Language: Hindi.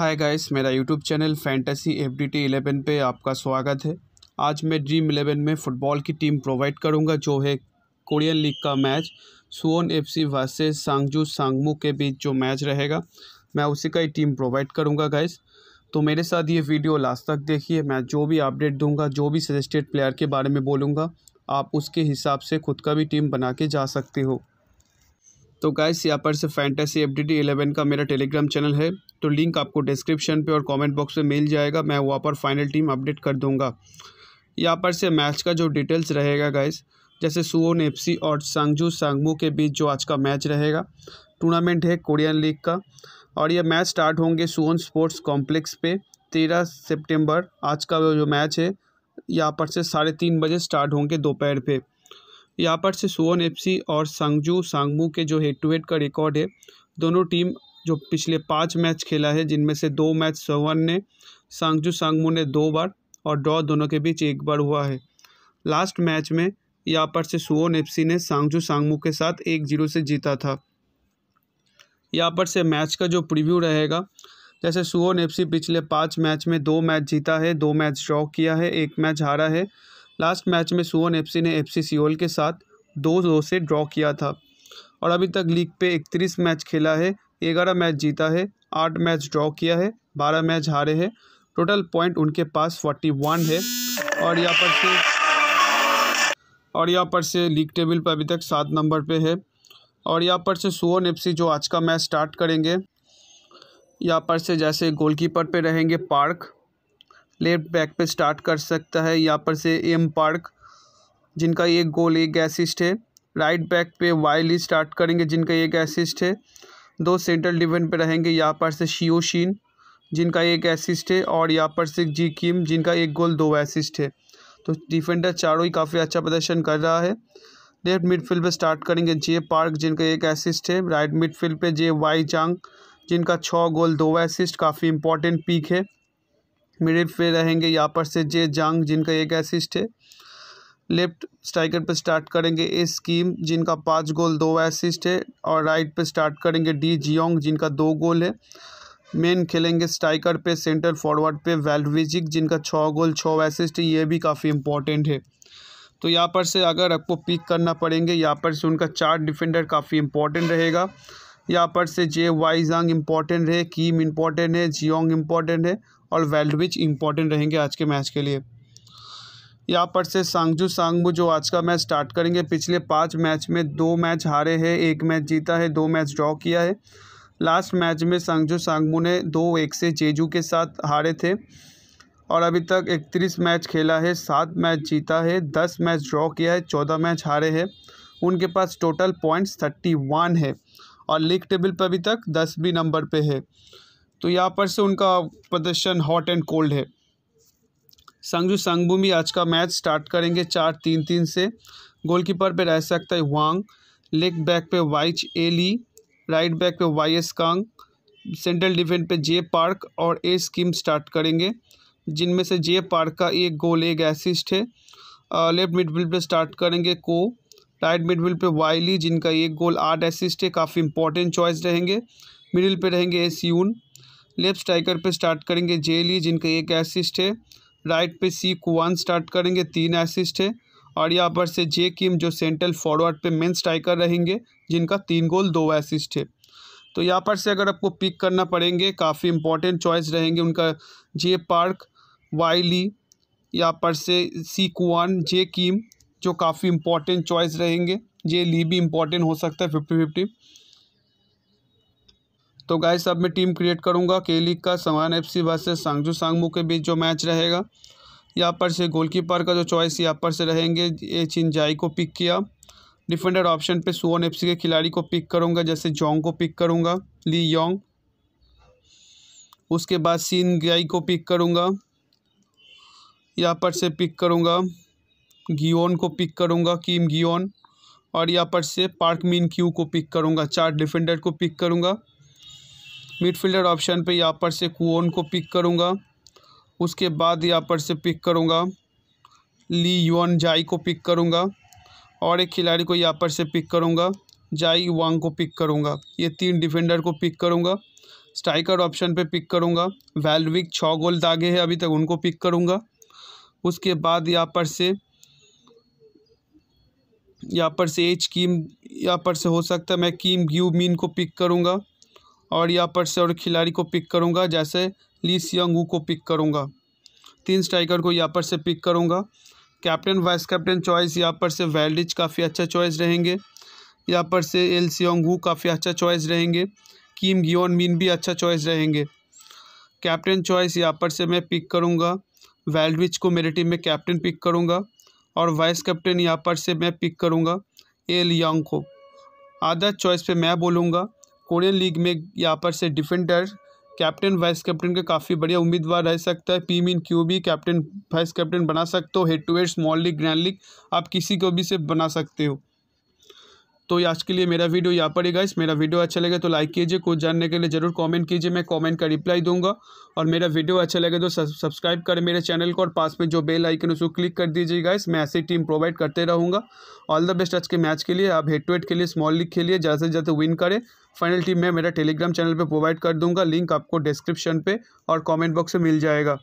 हाय गाइस मेरा YouTube channel fantasy F D T eleven पर आपका स्वागत है आज मैं ड्रीम इलेवन में फ़ुटबॉल की टीम प्रोवाइड करूंगा जो है कोरियन लीग का match Suwon F C versus Sangju Sangmu के बीच जो मैच रहेगा मैं उसी का ही टीम प्रोवाइड करूंगा गाइस तो मेरे साथ ये वीडियो लास्ट तक देखिए मैं जो भी अपडेट दूँगा जो भी सजेस्टेड प्लेयर के बारे में बोलूँगा आप उसके हिसाब से खुद का भी टीम बना के जा सकते हो तो गाइस यहाँ पर से फैंटेसी एफ डी एलेवन का मेरा टेलीग्राम चैनल है तो लिंक आपको डिस्क्रिप्शन पे और कमेंट बॉक्स में मिल जाएगा मैं वहाँ पर फाइनल टीम अपडेट कर दूंगा यहाँ पर से मैच का जो डिटेल्स रहेगा गाइस जैसे सुओन एफ और सांगजू सांगमू के बीच जो आज का मैच रहेगा टूर्नामेंट है कोरियन लीग का और यह मैच स्टार्ट होंगे सुओन स्पोर्ट्स कॉम्प्लेक्स पे तेरह सेप्टेम्बर आज का जो मैच है यहाँ पर से साढ़े तीन बजे स्टार्ट होंगे दोपहर पे यहाँ पर से सुवन एफसी और सांगजू सांगमू के जो हेड टू हेड का रिकॉर्ड है दोनों टीम जो पिछले पाँच मैच खेला है जिनमें से दो मैच सुवन ने सांगजू सांगमू ने दो बार और ड्रॉ दोनों के बीच एक बार हुआ है लास्ट मैच में यहाँ पर से सुवन एफ ने सांगजू सांगमू के साथ एक जीरो से जीता था यहाँ पर से मैच का जो प्रिव्यू रहेगा जैसे सुवन एफ पिछले पाँच मैच में दो मैच जीता है दो मैच ड्रॉ किया है एक मैच हारा है लास्ट मैच में सुवन एफसी ने एफसी सियोल के साथ दो दो से ड्रॉ किया था और अभी तक लीग पे इकतीस मैच खेला है ग्यारह मैच जीता है आठ मैच ड्रॉ किया है बारह मैच हारे हैं टोटल पॉइंट उनके पास फोर्टी वन है और यहाँ पर से और यहाँ पर से लीग टेबल पर अभी तक सात नंबर पे है और यहाँ पर से सुवन एफ जो आज का मैच स्टार्ट करेंगे यहाँ पर से जैसे गोलकीपर पे रहेंगे पार्क लेफ्ट बैक पे स्टार्ट कर सकता है यहाँ पर से एम पार्क जिनका एक गोल एक एसिस्ट है राइट बैक पे वाइली स्टार्ट करेंगे जिनका एक एसिस्ट है दो सेंट्रल डिफेंड पे रहेंगे यहाँ पर से शियोशीन जिनका एक एसिस्ट है और यहाँ पर से जी किम जिनका एक गोल दो एसिस्ट है तो डिफेंडर चारों ही काफ़ी अच्छा प्रदर्शन कर रहा है लेफ्ट मिडफील्ड पे स्टार्ट करेंगे जे पार्क जिनका एक असिस्ट है राइट मिडफील्ड पे जे वाई चांग जिनका छः गोल दो असिस्ट काफ़ी इंपॉर्टेंट पीक है मिडिल पे रहेंगे यहाँ पर से जे जांग जिनका एक असिस्ट है लेफ्ट स्ट्राइकर पर स्टार्ट करेंगे ए स्कीम जिनका पाँच गोल दो असिस्ट है और राइट पर स्टार्ट करेंगे डी जियोंग जिनका दो गोल है मेन खेलेंगे स्ट्राइकर पे सेंटर फॉरवर्ड पे वेल्विजिक जिनका छः गोल छः असिस्ट है ये भी काफ़ी इंपॉर्टेंट है तो यहाँ पर से अगर आपको पिक करना पड़ेंगे यहाँ पर से उनका चार डिफेंडर काफ़ी इंपॉर्टेंट रहेगा यहाँ पर से जे वाई जांग इम्पॉर्टेंट है कीम इम्पॉर्टेंट है जियोंग इम्पॉर्टेंट है और वेल्डविच इंपॉर्टेंट रहेंगे आज के मैच के लिए यहाँ पर से सांगजू सांगमू जो आज का मैच स्टार्ट करेंगे पिछले पाँच मैच में दो मैच हारे हैं एक मैच जीता है दो मैच ड्रॉ किया है लास्ट मैच में सांगजू सांगमू ने दो एक से जेजू के साथ हारे थे और अभी तक इकतीस मैच खेला है सात मैच जीता है दस मैच ड्रॉ किया है चौदह मैच हारे हैं उनके पास टोटल पॉइंट्स थर्टी वन है और लीग टेबल पर अभी तक दसवीं नंबर पे है तो यहाँ पर से उनका प्रदर्शन हॉट एंड कोल्ड है संगजू संगबू भी आज का मैच स्टार्ट करेंगे चार तीन तीन से गोलकीपर पे रह सकता है वांग लेग बैक पे वाइच एली राइट बैक पे Y S Kang central defence पे जे पार्क और ए स्कीम स्टार्ट करेंगे जिनमें से जे पार्क का एक गोल एक एसिस्ट है लेफ्ट मिडविल पे स्टार्ट करेंगे को राइट मिडफील्ड पे वाइली जिनका एक गोल आठ एसिस्ट है काफ़ी इंपॉर्टेंट चॉइस रहेंगे मिडिल पे रहेंगे एस यून लेफ्ट स्ट्राइकर पे स्टार्ट करेंगे जे ली जिनका एक एसिस्ट है राइट पे सी कुआन स्टार्ट करेंगे तीन एसिस्ट है और यहाँ पर से जे किम जो सेंट्रल फॉरवर्ड पे मेन स्ट्राइकर रहेंगे जिनका तीन गोल दो असिस्ट है तो यहाँ पर से अगर आपको पिक करना पड़ेंगे काफ़ी इंपॉर्टेंट चॉइस रहेंगे उनका जे पार्क वाई ली यहाँ पर से सी कुआन जे किम जो काफ़ी इंपॉर्टेंट चॉइस रहेंगे जे ली भी इंपॉर्टेंट हो सकता है फिफ्टी फिफ्टी तो गाइस अब मैं टीम क्रिएट करूँगा के लीग का समान F C versus Sangju Sangmu के बीच जो मैच रहेगा यहाँ पर से गोलकीपर का जो चॉइस यहाँ पर से रहेंगे ए चिंजाई को पिक किया डिफेंडर ऑप्शन पे सुवन एफ के खिलाड़ी को पिक करूँगा जैसे जोंग को पिक करूँगा ली योंग उसके बाद सीन गाई को पिक करूँगा यहाँ पर से पिक करूँगा गियोन को पिक करूँगा किम गियोन और यहाँ पर से पार्क मीन क्यू को पिक करूँगा चार डिफेंडर को पिक करूँगा मिडफील्डर ऑप्शन पे यहाँ पर से कुओन को पिक करूँगा उसके बाद यहाँ पर से पिक करूँगा ली यून जाई को पिक करूँगा और एक खिलाड़ी को यहाँ पर से पिक करूँगा जाई वांग को पिक करूँगा ये तीन डिफेंडर को पिक करूँगा स्ट्राइकर ऑप्शन पे पिक करूँगा वेलविक छः गोल दागे हैं अभी तक उनको पिक करूँगा उसके बाद यहाँ पर से यहाँ पर से एच कीम यहाँ पर से हो सकता है मैं कीम ग्यू मीन को पिक करूँगा और यहाँ पर से और खिलाड़ी को पिक करूँगा जैसे ली सियांग को पिक करूँगा तीन स्ट्राइकर को यहाँ पर से पिक करूँगा कैप्टन वाइस कैप्टन चॉइस यहाँ पर से वेल्डिच काफ़ी अच्छा चॉइस रहेंगे यहाँ पर से एल सियांग काफ़ी अच्छा चॉइस रहेंगे किम गियोन मीन भी अच्छा चॉइस रहेंगे कैप्टन चॉइस यहाँ पर से मैं पिक करूँगा वेल्डविच को मेरे टीम में कैप्टन पिक करूँगा और वाइस कैप्टन यहाँ पर से मैं पिक करूँगा एल यांग को आधा चॉइस पे मैं बोलूँगा कोरियन लीग में यहाँ पर से डिफेंडर कैप्टन वाइस कैप्टन का काफ़ी बढ़िया उम्मीदवार रह सकता है पी मीन क्यू भी कैप्टन वाइस कैप्टन बना सकते हो head to head small league grand league आप किसी को भी से बना सकते हो तो आज के लिए मेरा वीडियो यहाँ पर ही गाइस मेरा वीडियो अच्छा लगे तो लाइक कीजिए कुछ जानने के लिए ज़रूर कमेंट कीजिए मैं कमेंट का रिप्लाई दूंगा और मेरा वीडियो अच्छा लगे तो सब्सक्राइब करें मेरे चैनल को और पास में जो बेल आइकन उसको क्लिक कर दीजिए गाइस मैं ऐसी टीम प्रोवाइड करते रहूँगा ऑल द बेस्ट आज के मैच के लिए आप हेड टू हेड के लिए स्मॉल लीग के लिए ज़्यादा से ज़्यादा विन करें फाइनल टीम मैं मेरा टेलीग्राम चैनल पर प्रोवाइड कर दूँगा लिंक आपको डिस्क्रिप्शन पर और कॉमेंट बॉक्स में मिल जाएगा